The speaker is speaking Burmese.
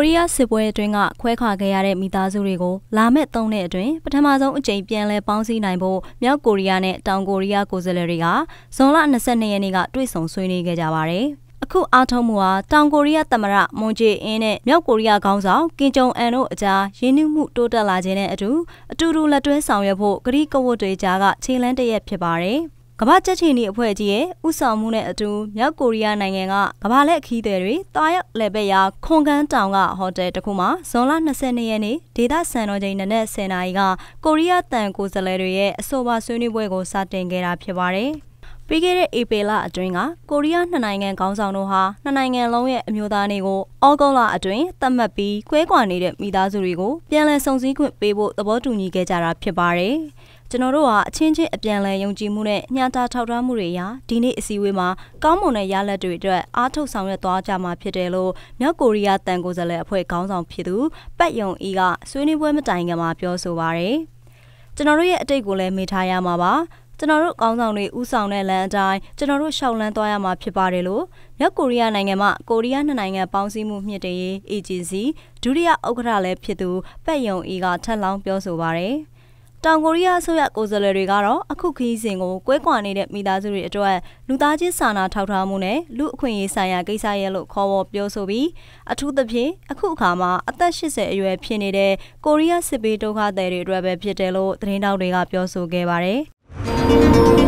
ကိုရီးယားစစ်ပွဲအတွင်းကခွဲခွာခဲ့ရတဲ့မိသားစုတွေကိုလာမယ့်၃နှစ်အတွင်းပထမဆုံးအကြိမ်ပြန်လည်ပေါင်းစည်းနိုင်ဖို့မြောက်ကိုရီးယားနဲ့တောင်ကိုရီးယားကိုယ်စားလှယ်တွေကဇွန်လ22ရက်နေ့ကတွေ့ဆုံဆွေးနွေးခဲ့ကြပါတယ်။အခုအားထုတ်မှုဟာတောင်ကိုရီးယားသမ္မတမွန်ဂျေအင်းနဲ့မြောက်ကိုရီးယားခေါင်းဆောင်ကင်ဂျုံအန်တို့အကြားရင်းနှီးမှု တိုးတက်လာခြင်းနဲ့အတူအတူတူလက်တွဲဆောင်ရွက်ဖို့ကတိကဝတ်တွေကြားကခြေလှမ်းတစ်ရက်ဖြစ်ပါတယ်။ကမ္ဘာကြက်ချီနီအဖွဲ့ကြီးရဲ့ဥဆောင်မှုနဲ့အတူမြောက်ကိုရီးယားနိုင်ငံကကမ္ဘာလက်ခီးသည်တွေတာရောက်လည်ပတ်ရာခွန်ကန်းတောင်ကဟိုတယ်တစ်ခုမှာဇွန်လ22ရက်နေ့ဒေသစံတော်ချိန်နနက်10:00နာရီကကိုရီးယားတန်ကိုယ်စားလှယ်တွေရဲ့အဆိုပါဆွေးနွေးပွဲကိုစတင်ခဲ့တာဖြစ်ပါတယ်။ပြီးခဲ့တဲ့ဧပြီလအတွင်းကကိုရီးယားနှစ်နိုင်ငံခေါင်းဆောင်တို့ဟာနှစ်နိုင်ငံလုံးရဲ့အမျိုးသားနေကိုဩဂုတ်လအတွင်းသတ်မှတ်ပြီးကွဲကွာနေတဲ့မိသားစုတွေကိုပြန်လည်စုံစည်းခွင့်ပေးဖို့သဘောတူညီခဲ့ကြတာဖြစ်ပါတယ်။ကျွန်တော်တို့ဟာအချင်းချင်းအပြန်အလှန်ယုံကြည်မှုနဲ့ညှာတာထောက်ထားမှုတွေအရဒီနေ့အစည်းအဝေးမှာကောင်းမွန်တဲ့ရလဒ်တွေအတွက်အားထုတ်ဆောင်ရွက်သွားကြမှာဖြစ်တယ်လို့မြောက်ကိုရီးယားတန်ကိုယ်စားလှယ်အဖွဲ့ခေါင်းဆောင်ဖြစ်သူပတ်ယုံအီကဆွေးနွေးပွဲမတိုင်ခင်မှာပြောဆိုပါရယ်ကျွန်တော်တို့ရဲ့အတိတ်ကိုလည်းမေ့ထားရမှာပါကျွန်တော်တို့ကောင်းဆောင်တွေဥဆောင်တဲ့လမ်းအတိုင်းကျွန်တော်တို့ရှောက်လန်းသွားရမှာဖြစ်ပါတယ်လို့မြောက်ကိုရီးယားနိုင်ငံမှာကိုရီးယားနှစ်နိုင်ငံပေါင်းစည်းမှုမြင့်တင်ရေး agency ဒုတိယဥက္ကဋ္ဌလည်းဖြစ်သူပတ်ယုံအီကထပ်လောင်းပြောဆိုပါရယ်။တောင်ကိုရီးယားအစိုးရကိုယ်စားလှယ်တွေကတော့အခုခီးစဉ်ကိုကွဲကွာနေတဲ့မိသားစုတွေအတွက်လူသားချင်းစာနာထောက်ထားမှုနဲ့လူအခွင့်အရေးဆိုင်ရာကိစ္စရဲ့လို့ခေါ်ပေါ်ပြောဆိုပြီးအထူးသဖြင့်အခုအခါမှာအသက်80အရွယ်ဖြစ်နေတဲ့ကိုရီးယားစစ်ဘေးဒုက္ခသည်တွေအတွက်ပဲဖြစ်တယ်လို့သတင်းတောက်တွေကပြောဆိုခဲ့ပါတယ်။